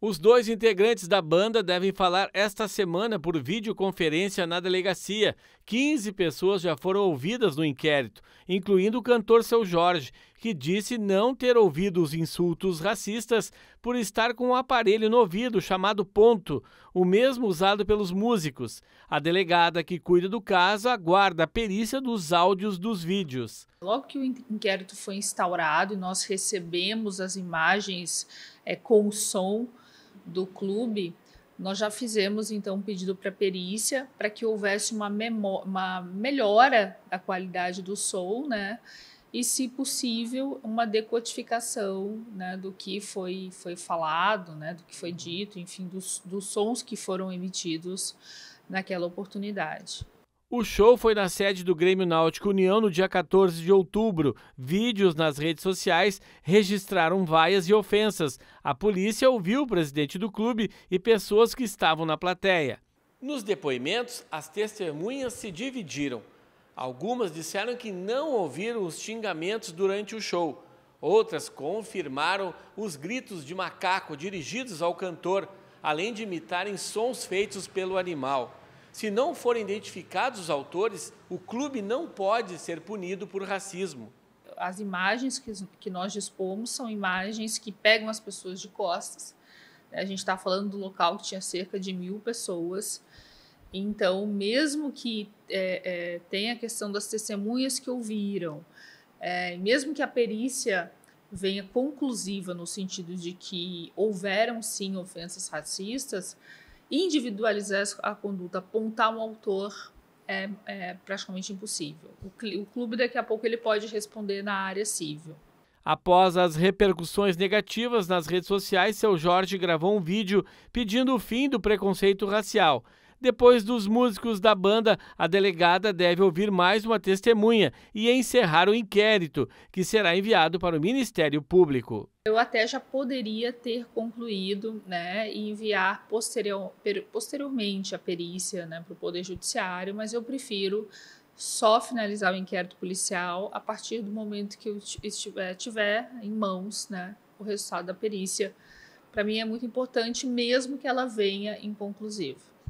Os dois integrantes da banda devem falar esta semana por videoconferência na delegacia. 15 pessoas já foram ouvidas no inquérito, incluindo o cantor seu Jorge, que disse não ter ouvido os insultos racistas por estar com um aparelho no ouvido chamado ponto, o mesmo usado pelos músicos. A delegada que cuida do caso aguarda a perícia dos áudios dos vídeos. Logo que o inquérito foi instaurado e nós recebemos as imagens é, com o som do clube, nós já fizemos então um pedido para perícia para que houvesse uma, uma melhora da qualidade do som, né? E, se possível, uma decodificação né, do que foi, foi falado, né, do que foi dito, enfim, dos, dos sons que foram emitidos naquela oportunidade. O show foi na sede do Grêmio Náutico União no dia 14 de outubro. Vídeos nas redes sociais registraram vaias e ofensas. A polícia ouviu o presidente do clube e pessoas que estavam na plateia. Nos depoimentos, as testemunhas se dividiram. Algumas disseram que não ouviram os xingamentos durante o show. Outras confirmaram os gritos de macaco dirigidos ao cantor, além de imitarem sons feitos pelo animal. Se não forem identificados os autores, o clube não pode ser punido por racismo. As imagens que, que nós dispomos são imagens que pegam as pessoas de costas. Né? A gente está falando do local que tinha cerca de mil pessoas. Então, mesmo que é, é, tenha a questão das testemunhas que ouviram, é, mesmo que a perícia venha conclusiva no sentido de que houveram sim ofensas racistas, individualizar a conduta, apontar um autor é, é praticamente impossível. O, o clube daqui a pouco ele pode responder na área civil. Após as repercussões negativas nas redes sociais, seu Jorge gravou um vídeo pedindo o fim do preconceito racial. Depois dos músicos da banda, a delegada deve ouvir mais uma testemunha e encerrar o inquérito, que será enviado para o Ministério Público. Eu até já poderia ter concluído né, e enviar posterior, posteriormente a perícia né, para o Poder Judiciário, mas eu prefiro só finalizar o inquérito policial a partir do momento que eu estiver, tiver em mãos né, o resultado da perícia. Para mim é muito importante, mesmo que ela venha inconclusiva.